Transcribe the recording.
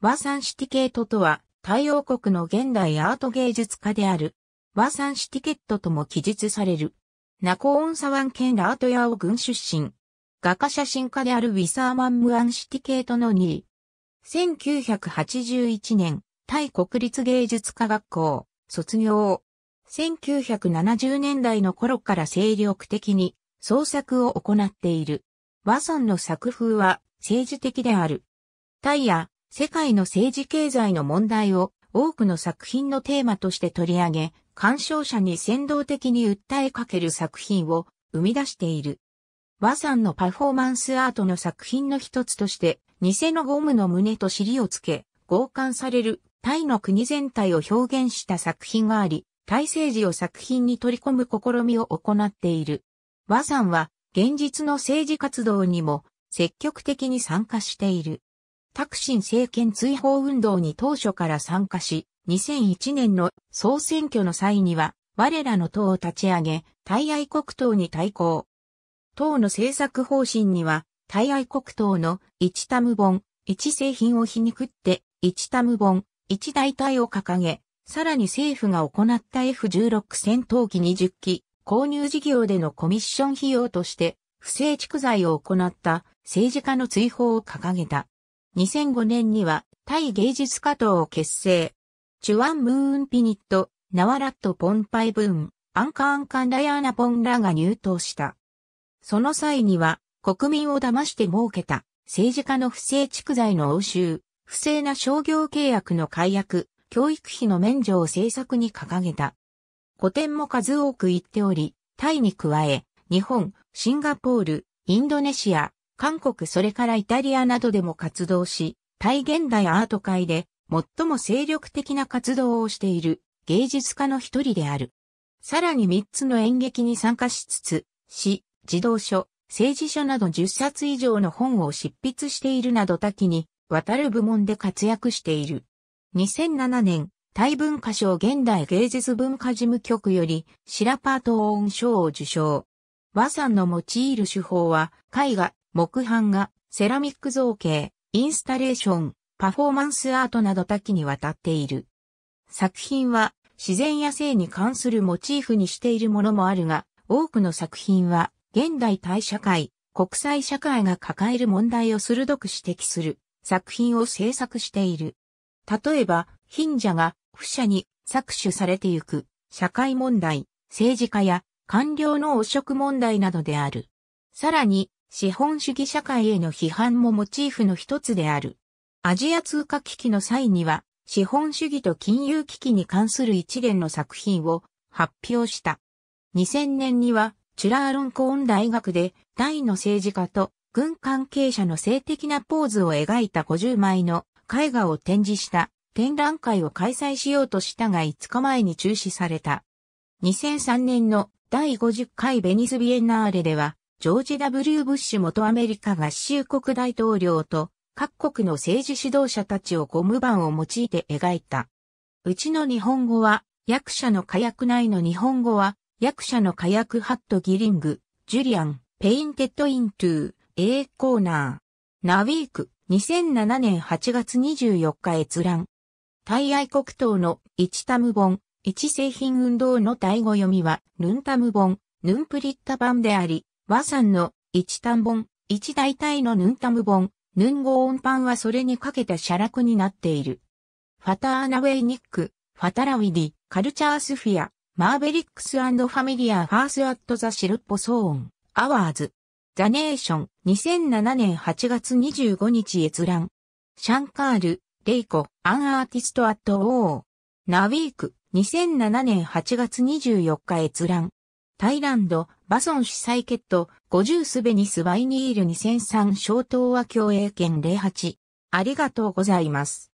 ワーサンシティケートとは、太陽国の現代アート芸術家である、ワーサンシティケットとも記述される。ナコオンサワン県ラートヤオ軍出身。画家写真家であるウィサーマン・ムアンシティケートの2位。1981年、タイ国立芸術科学校、卒業。1970年代の頃から精力的に創作を行っている。ワソンの作風は政治的である。タイや世界の政治経済の問題を多くの作品のテーマとして取り上げ、鑑賞者に先導的に訴えかける作品を生み出している。和さんのパフォーマンスアートの作品の一つとして、偽のゴムの胸と尻をつけ、強姦されるタイの国全体を表現した作品があり、タイ政治を作品に取り込む試みを行っている。和さんは現実の政治活動にも積極的に参加している。タクシン政権追放運動に当初から参加し、2001年の総選挙の際には、我らの党を立ち上げ、大愛国党に対抗。党の政策方針には、大愛国党の一タム本、一製品を皮肉って、一タム本、一大隊を掲げ、さらに政府が行った F16 戦闘機20機、購入事業でのコミッション費用として、不正蓄財を行った政治家の追放を掲げた。2005年には、タイ芸術家等を結成。チュワン・ムーン・ピニット、ナワラット・ポンパイ・ブーン、アンカーン・カン・ラヤーナ・ポンらが入党した。その際には、国民を騙して儲けた、政治家の不正蓄財の応酬、不正な商業契約の解約、教育費の免除を政策に掲げた。古典も数多く行っており、タイに加え、日本、シンガポール、インドネシア、韓国それからイタリアなどでも活動し、大現代アート界で最も精力的な活動をしている芸術家の一人である。さらに3つの演劇に参加しつつ、詩、児童書、政治書など10冊以上の本を執筆しているなど多岐に渡る部門で活躍している。2007年、大文化賞現代芸術文化事務局よりシラパートオーン賞を受賞。和さんの用いる手法は絵画、木版画、セラミック造形、インスタレーション、パフォーマンスアートなど多岐にわたっている。作品は自然や性に関するモチーフにしているものもあるが、多くの作品は現代大社会、国際社会が抱える問題を鋭く指摘する作品を制作している。例えば、貧者が不者に搾取されてゆく社会問題、政治家や官僚の汚職問題などである。さらに、資本主義社会への批判もモチーフの一つである。アジア通貨危機の際には、資本主義と金融危機に関する一連の作品を発表した。2000年には、チュラーロンコーン大学で、大の政治家と軍関係者の性的なポーズを描いた50枚の絵画を展示した展覧会を開催しようとしたが5日前に中止された。2003年の第50回ベニスビエンナーレでは、ジョージ・ W・ ブッシュ元アメリカ合衆国大統領と各国の政治指導者たちをゴム板を用いて描いた。うちの日本語は、役者の火薬内の日本語は、役者の火薬ハットギリング、ジュリアン、ペインテッドイントゥー、A コーナー。ナウィーク、2007年8月24日閲覧。大愛国党の1タム本、1製品運動の第5読みは、ヌンタム本、ヌンプリッタ版であり、和山の一単本、一大体のヌンタム本、ヌンゴーンパンはそれにかけた写楽になっている。ファターナウェイニック、ファタラウィディ、カルチャースフィア、マーベリックスファミリアファースアットザシルッポソーン、アワーズ、ザネーション、2007年8月25日閲覧。シャンカール、レイコ、アンアーティストアットオー。ナウィーク、2007年8月24日閲覧。タイランド、バソン主催ケット、50スベニスワイニール2003小東和共栄圏08。ありがとうございます。